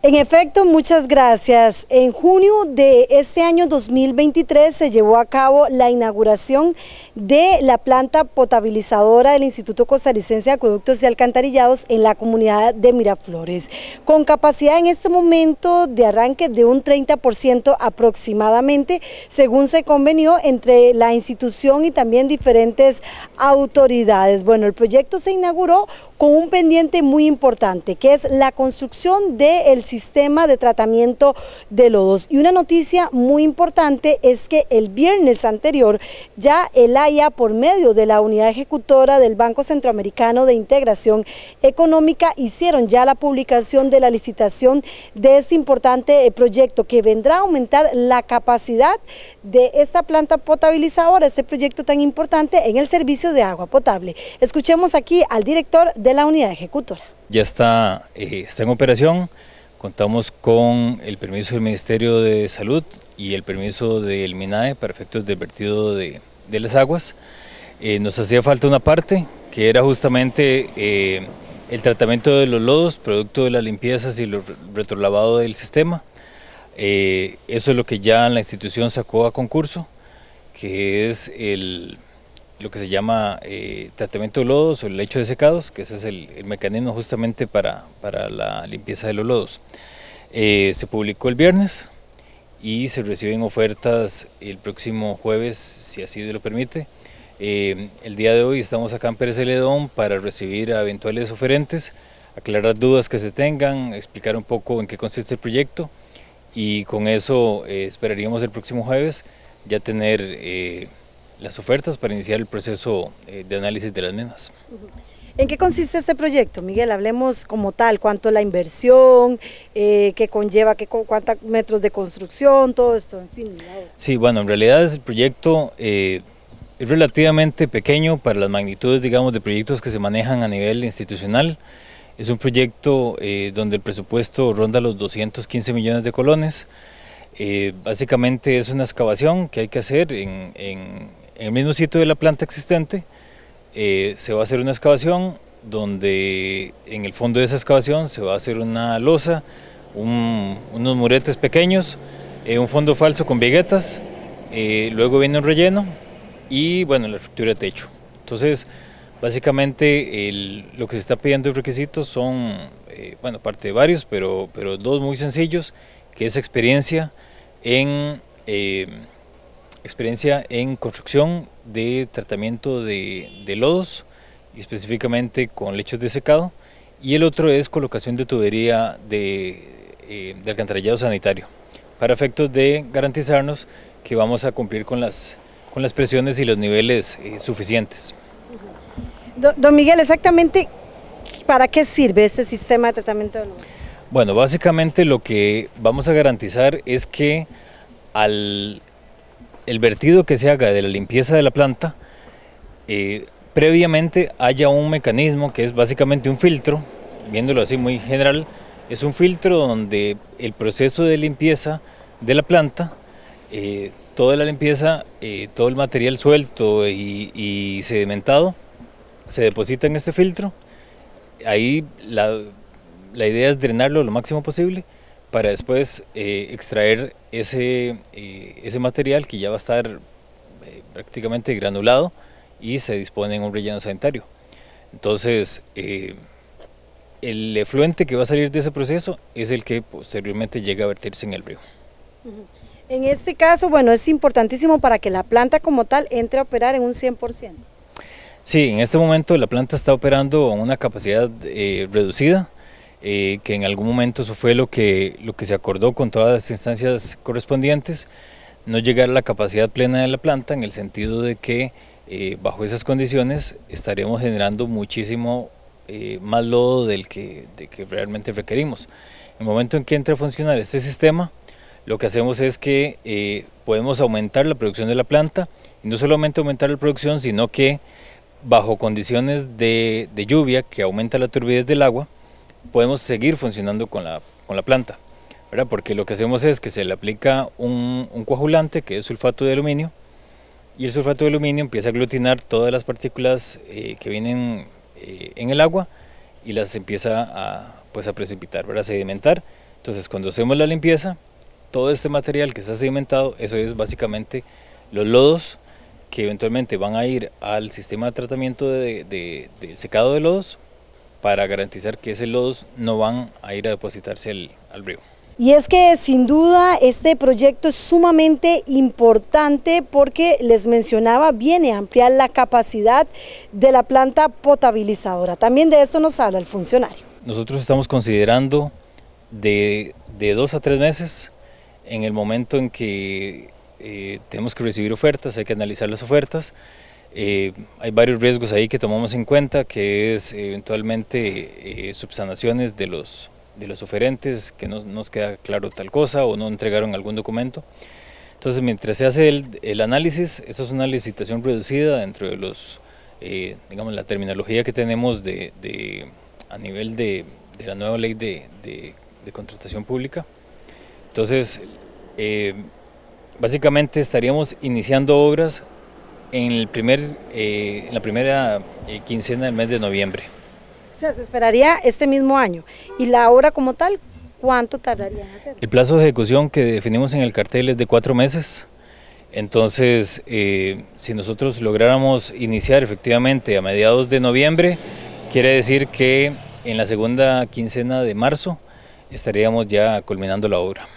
En efecto, muchas gracias. En junio de este año 2023 se llevó a cabo la inauguración de la planta potabilizadora del Instituto Costarricense de Acueductos y Alcantarillados en la comunidad de Miraflores, con capacidad en este momento de arranque de un 30% aproximadamente, según se convenió entre la institución y también diferentes autoridades. Bueno, el proyecto se inauguró con un pendiente muy importante, que es la construcción del sistema de tratamiento de lodos. Y una noticia muy importante es que el viernes anterior ya el AIA, por medio de la unidad ejecutora del Banco Centroamericano de Integración Económica, hicieron ya la publicación de la licitación de este importante eh, proyecto que vendrá a aumentar la capacidad de esta planta potabilizadora, este proyecto tan importante en el servicio de agua potable. Escuchemos aquí al director de de la unidad ejecutora. Ya está, eh, está en operación, contamos con el permiso del Ministerio de Salud y el permiso del MINAE para efectos del vertido de, de las aguas. Eh, nos hacía falta una parte que era justamente eh, el tratamiento de los lodos, producto de las limpiezas y el retrolavado del sistema. eso es lo que ya la institución sacó a concurso, que es el, lo que se llama eh, tratamiento de lodos o el lecho de secados, que ese es el, mecanismo justamente para, para, la limpieza de los lodos. Eh, se publicó el viernes y se reciben ofertas el próximo jueves, si así lo permite. Eh, el día de hoy estamos acá en Pérez Ledón para recibir a eventuales oferentes, aclarar dudas que se tengan, explicar un poco en qué consiste el proyecto y con eso esperaríamos el próximo jueves ya tener las ofertas para iniciar el proceso eh, de análisis de las mismas. ¿En qué consiste este proyecto, Miguel? Hablemos como tal, cuánto la inversión, que eh, qué conlleva, qué, cuántos metros de construcción, todo esto, en fin. Sí, bueno, en realidad es el proyecto... Eh, es relativamente pequeño para las magnitudes, digamos, de proyectos que se manejan a nivel institucional. Es un proyecto donde el presupuesto ronda los 215 millones de colones. básicamente es una excavación que hay que hacer en, en el mismo sitio de la planta existente eh, se va a hacer una excavación donde en el fondo de esa excavación se va a hacer una losa, unos muretes pequeños, eh, un fondo falso con viguetas, eh, luego viene un relleno y bueno, la estructura de techo. Entonces, básicamente lo que se está pidiendo de requisitos son, bueno, parte de varios, pero, pero dos muy sencillos, que es experiencia en experiencia en construcción de tratamiento de, lodos, y específicamente con lechos de secado, y el otro es colocación de tubería eh, de, alcantarillado sanitario, para efectos de garantizarnos que vamos a cumplir con las, con las presiones y los niveles eh, suficientes. Don Miguel, exactamente, ¿para qué sirve este sistema de tratamiento de lodos? Bueno, básicamente lo que vamos a garantizar es que al el vertido que se haga de la limpieza de la planta, eh, previamente haya un mecanismo que es básicamente un filtro, viéndolo así muy general, es un filtro donde el proceso de limpieza de la planta, eh, toda la limpieza, eh, todo el material suelto y, sedimentado se deposita en este filtro. Ahí la idea es drenarlo lo máximo posible para después eh, extraer ese, eh, ese material que ya va a estar eh, prácticamente granulado y se dispone en un relleno sanitario. Entonces, el efluente que va a salir de ese proceso es el que posteriormente llega a vertirse en el río. En este caso, bueno, es importantísimo para que la planta como tal entre a operar en un 100%. Sí, en este momento la planta está operando una capacidad reducida, eh, que en algún momento eso fue lo que, lo que se acordó con todas las instancias correspondientes, no llegar a la capacidad plena de la planta en el sentido de que eh, bajo esas condiciones estaremos generando muchísimo eh, más lodo del que, que realmente requerimos. En el momento en que entra a funcionar este sistema, lo que hacemos es que podemos aumentar la producción de la planta, y no solamente aumentar la producción, sino que bajo condiciones de lluvia que aumenta la turbidez del agua, podemos seguir funcionando con la, con la planta, ¿verdad? porque lo que hacemos es que se le aplica un, un coagulante que es sulfato de aluminio y el sulfato de aluminio empieza a aglutinar todas las partículas eh, que vienen eh, en el agua y las empieza a, pues, a precipitar, a sedimentar. Entonces cuando hacemos la limpieza, todo este material que está sedimentado, eso es básicamente los lodos que eventualmente van a ir al sistema de tratamiento de, de, de secado de lodos para garantizar que ese lodos no van a ir a depositarse al, río. Y es que sin duda este proyecto es sumamente importante porque les mencionaba, viene a ampliar la capacidad de la planta potabilizadora. También de eso nos habla el funcionario. Nosotros estamos considerando de, dos a tres meses en el momento en que eh, tenemos que recibir ofertas, hay que analizar las ofertas eh, hay varios riesgos ahí que tomamos en cuenta, que es eh, eventualmente eh, subsanaciones de los, de los oferentes, que no nos queda claro tal cosa o no entregaron algún documento. Entonces, mientras se hace el, el análisis, eso es una licitación reducida dentro de los, digamos, la terminología que tenemos de, de a nivel de, de, la nueva ley de, de contratación pública. Entonces, básicamente estaríamos iniciando obras en, el primer, eh, la primera eh, quincena del mes de noviembre. O sea, se esperaría este mismo año. ¿Y la obra como tal, cuánto tardaría en hacerse? El plazo de ejecución que definimos en el cartel es de cuatro meses. Entonces, eh, si nosotros lográramos iniciar efectivamente a mediados de noviembre, quiere decir que en la segunda quincena de marzo estaríamos ya culminando la obra.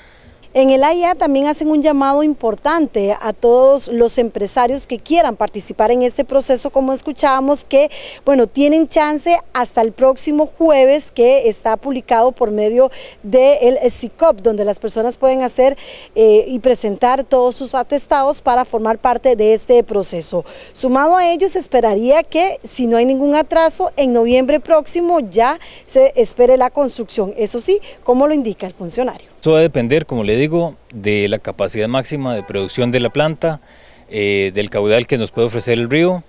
En el AIA también hacen un llamado importante a todos los empresarios que quieran participar en este proceso, como escuchábamos, que bueno, tienen chance hasta el próximo jueves que está publicado por medio del SICOP CICOP, donde las personas pueden hacer eh, y presentar todos sus atestados para formar parte de este proceso. Sumado a ello, se esperaría que, si no hay ningún atraso, en noviembre próximo ya se espere la construcción. Eso sí, como lo indica el funcionario. Eso va a depender, como le de la capacidad máxima de producción de la planta, eh, del caudal que nos puede ofrecer el río,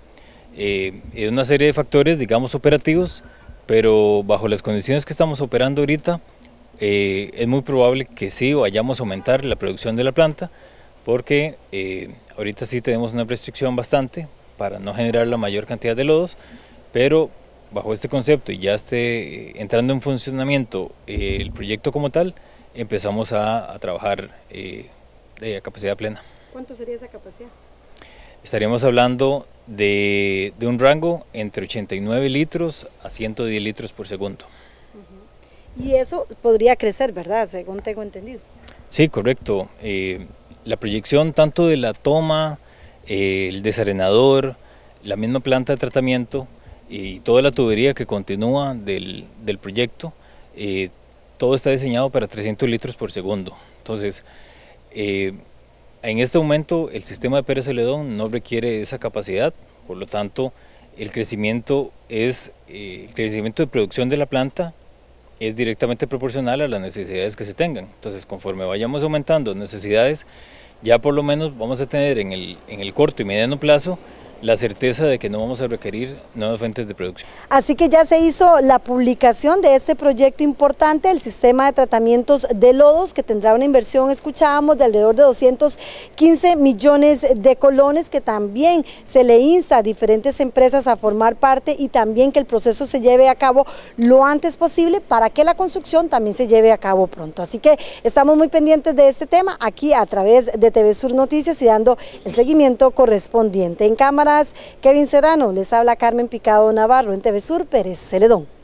eh, es una serie de factores, digamos, operativos, pero bajo las condiciones que estamos operando ahorita, eh, es muy probable que sí vayamos a aumentar la producción de la planta, porque ahorita sí tenemos una restricción bastante para no generar la mayor cantidad de lodos, pero bajo este concepto y ya esté entrando en funcionamiento el proyecto como tal, empezamos a, a trabajar eh, de capacidad plena. ¿Cuánto sería esa capacidad? Estaríamos hablando de, de, un rango entre 89 litros a 110 litros por segundo. Y eso podría crecer, ¿verdad? Según tengo entendido. Sí, correcto. Eh, la proyección tanto de la toma, eh, el desarenador, la misma planta de tratamiento y toda la tubería que continúa del, del proyecto eh, todo está diseñado para 300 litros por segundo. Entonces, eh, en este momento el sistema de Pérez Celedón no requiere esa capacidad, por lo tanto, el crecimiento, es, eh, el crecimiento de producción de la planta es directamente proporcional a las necesidades que se tengan. Entonces, conforme vayamos aumentando necesidades, ya por lo menos vamos a tener en el, en el corto y mediano plazo la certeza de que no vamos a requerir nuevas fuentes de producción. Así que ya se hizo la publicación de este proyecto importante, el sistema de tratamientos de lodos, que tendrá una inversión, escuchábamos, de alrededor de 215 millones de colones, que también se le insta a diferentes empresas a formar parte y también que el proceso se lleve a cabo lo antes posible para que la construcción también se lleve a cabo pronto. Así que estamos muy pendientes de este tema aquí a través de TV Sur Noticias y dando el seguimiento correspondiente. En cámara Kevin Serrano, les habla Carmen Picado Navarro en TV Sur Pérez Celedón.